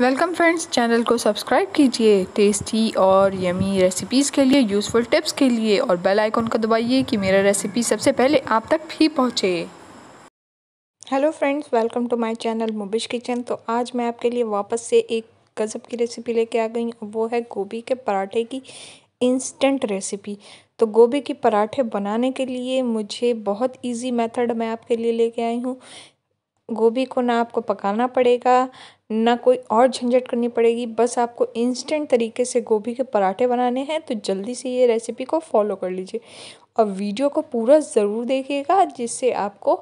welcome friends channel को subscribe कीजिए tasty और यमी रेसिपीज़ के लिए यूज़फुल टिप्स के लिए और बेल आइकन को दबाइए कि मेरा रेसिपी सबसे पहले आप तक भी पहुँचे hello friends welcome to my channel Mubish kitchen तो आज मैं आपके लिए वापस से एक गज़ब की रेसिपी लेके आ गई वो है गोभी के पराठे की इंस्टेंट रेसिपी तो गोभी के पराठे बनाने के लिए मुझे बहुत इजी मेथड मैं आपके लिए लेके आई हूँ गोभी को ना आपको पकाना पड़ेगा ना कोई और झंझट करनी पड़ेगी बस आपको इंस्टेंट तरीके से गोभी के पराठे बनाने हैं तो जल्दी से ये रेसिपी को फॉलो कर लीजिए और वीडियो को पूरा ज़रूर देखिएगा जिससे आपको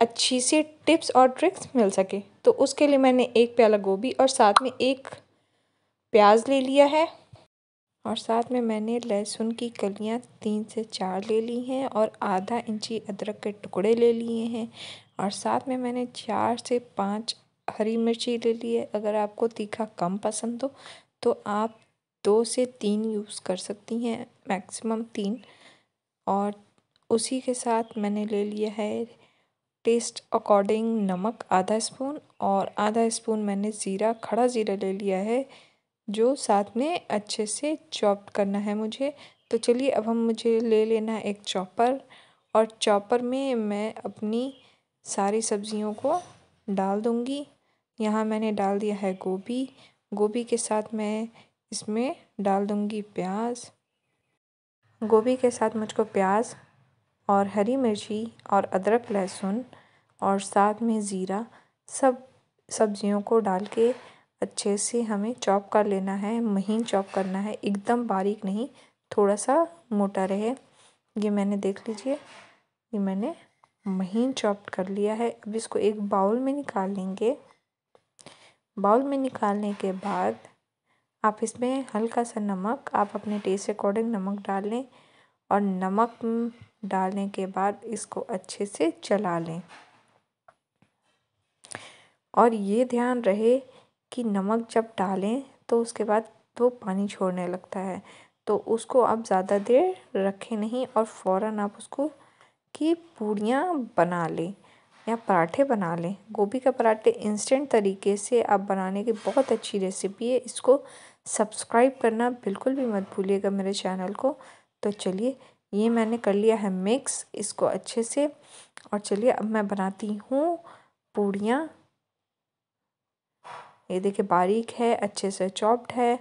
अच्छी सी टिप्स और ट्रिक्स मिल सके तो उसके लिए मैंने एक प्याला गोभी और साथ में एक प्याज ले लिया है और साथ में मैंने लहसुन की कलियाँ तीन से चार ले ली हैं और आधा इंची अदरक के टुकड़े ले लिए हैं और साथ में मैंने चार से पाँच हरी मिर्ची ले ली है अगर आपको तीखा कम पसंद हो तो आप दो से तीन यूज़ कर सकती हैं मैक्सिमम तीन और उसी के साथ मैंने ले लिया है टेस्ट अकॉर्डिंग नमक आधा स्पून और आधा स्पून मैंने ज़ीरा खड़ा ज़ीरा ले लिया है जो साथ में अच्छे से चॉप करना है मुझे तो चलिए अब हम मुझे ले लेना है एक चॉपर और चॉपर में मैं अपनी सारी सब्जियों को डाल दूँगी यहाँ मैंने डाल दिया है गोभी गोभी के साथ मैं इसमें डाल दूँगी प्याज गोभी के साथ मुझको प्याज और हरी मिर्ची और अदरक लहसुन और साथ में ज़ीरा सब सब्जियों को डाल के अच्छे से हमें चॉप कर लेना है महीन चॉप करना है एकदम बारीक नहीं थोड़ा सा मोटा रहे ये मैंने देख लीजिए ये मैंने महीन चॉप्ड कर लिया है अब इसको एक बाउल में निकाल लेंगे बाउल में निकालने के बाद आप इसमें हल्का सा नमक आप अपने टेस्ट अकॉर्डिंग नमक डाल लें और नमक डालने के बाद इसको अच्छे से चला लें और ये ध्यान रहे कि नमक जब डालें तो उसके बाद वो तो पानी छोड़ने लगता है तो उसको आप ज़्यादा देर रखें नहीं और फ़ौरन आप उसको कि पूड़ियाँ बना लें या पराठे बना लें गोभी का पराठे इंस्टेंट तरीके से आप बनाने की बहुत अच्छी रेसिपी है इसको सब्सक्राइब करना बिल्कुल भी मत भूलिएगा मेरे चैनल को तो चलिए ये मैंने कर लिया है मिक्स इसको अच्छे से और चलिए अब मैं बनाती हूँ पूड़ियाँ ये देखिए बारीक है अच्छे से चॉप्ड है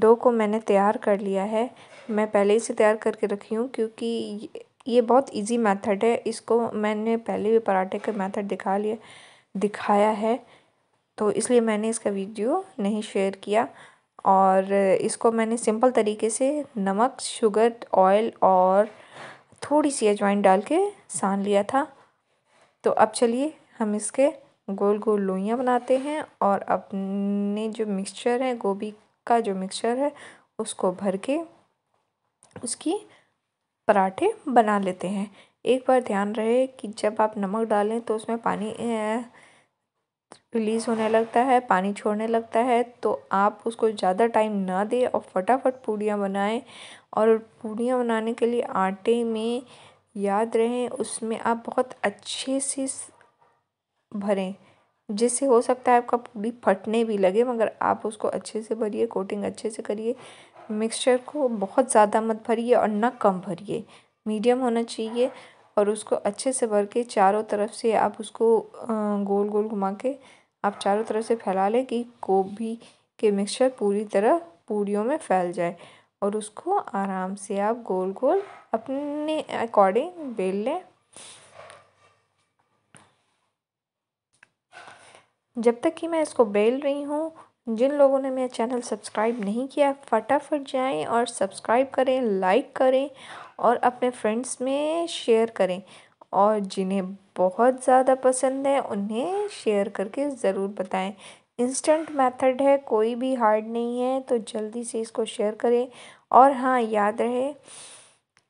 डो को मैंने तैयार कर लिया है मैं पहले ही से तैयार करके रखी हूँ क्योंकि ये बहुत ईजी मेथड है इसको मैंने पहले भी पराठे का मेथड दिखा लिया दिखाया है तो इसलिए मैंने इसका वीडियो नहीं शेयर किया और इसको मैंने सिंपल तरीके से नमक शुगर ऑयल और थोड़ी सी अजवाइन डाल के सान लिया था तो अब चलिए हम इसके गोल गोल लोइयाँ बनाते हैं और अपने जो मिक्सचर है गोभी का जो मिक्सचर है उसको भर के उसकी पराठे बना लेते हैं एक बार ध्यान रहे कि जब आप नमक डालें तो उसमें पानी रिलीज़ होने लगता है पानी छोड़ने लगता है तो आप उसको ज़्यादा टाइम ना दें और फटाफट पूड़ियाँ बनाएं और पूड़ियाँ बनाने के लिए आटे में याद रहें उसमें आप बहुत अच्छे से भरें जिससे हो सकता है आपका पूड़ी फटने भी लगे मगर आप उसको अच्छे से भरिए कोटिंग अच्छे से करिए मिक्सचर को बहुत ज़्यादा मत भरिए और ना कम भरिए मीडियम होना चाहिए और उसको अच्छे से भर के चारों तरफ से आप उसको गोल गोल घुमा के आप चारों तरफ से फैला लें कि गोभी के मिक्सचर पूरी तरह पूड़ियों में फैल जाए और उसको आराम से आप गोल गोल अपने अकॉर्डिंग बेल लें जब तक कि मैं इसको बेल रही हूँ जिन लोगों ने मेरा चैनल सब्सक्राइब नहीं किया फटाफट जाएं और सब्सक्राइब करें लाइक करें और अपने फ्रेंड्स में शेयर करें और जिन्हें बहुत ज़्यादा पसंद है उन्हें शेयर करके ज़रूर बताएं इंस्टेंट मेथड है कोई भी हार्ड नहीं है तो जल्दी से इसको शेयर करें और हाँ याद रहे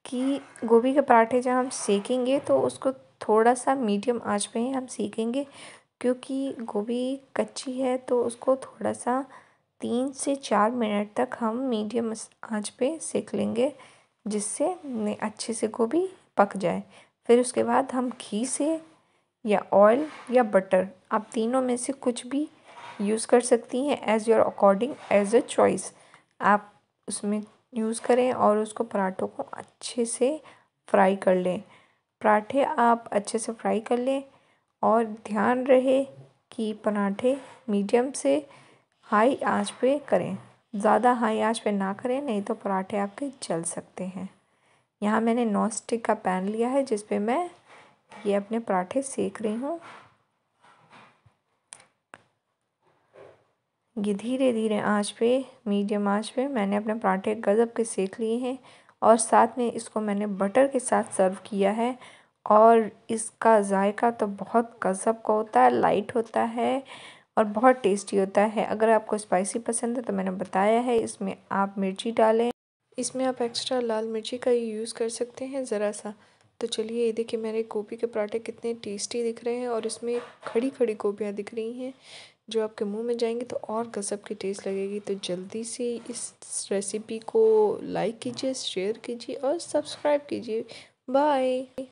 कि गोभी के पराठे जब हम सेकेंगे तो उसको थोड़ा सा मीडियम आँच पर ही हम सीखेंगे क्योंकि गोभी कच्ची है तो उसको थोड़ा सा तीन से चार मिनट तक हम मीडियम आँच पे सेक लेंगे जिससे अच्छे से गोभी पक जाए फिर उसके बाद हम घी से या ऑयल या बटर आप तीनों में से कुछ भी यूज़ कर सकती हैं as your according age a choice आप उसमें यूज़ करें और उसको पराठों को अच्छे से फ्राई कर लें पराठे आप अच्छे से फ्राई कर लें और ध्यान रहे कि पराठे मीडियम से हाई आंच पे करें ज़्यादा हाई आंच पे ना करें नहीं तो पराठे आपके जल सकते हैं यहाँ मैंने नॉन स्टिक का पैन लिया है जिस पे मैं ये अपने पराठे सेक रही हूँ ये धीरे धीरे आंच पे मीडियम आंच पे मैंने अपने पराठे गज़ब के सेक लिए हैं और साथ में इसको मैंने बटर के साथ सर्व किया है और इसका जायका तो बहुत गज़ब का होता है लाइट होता है और बहुत टेस्टी होता है अगर आपको स्पाइसी पसंद है तो मैंने बताया है इसमें आप मिर्ची डालें इसमें आप एक्स्ट्रा लाल मिर्ची का यूज़ कर सकते हैं ज़रा सा तो चलिए ये देखिए मेरे गोभी के पराठे कितने टेस्टी दिख रहे हैं और इसमें खड़ी खड़ी गोभियाँ दिख रही हैं जो आपके मुंह में जाएंगे तो और गज़ब की टेस्ट लगेगी तो जल्दी से इस रेसिपी को लाइक कीजिए शेयर कीजिए और सब्सक्राइब कीजिए बाय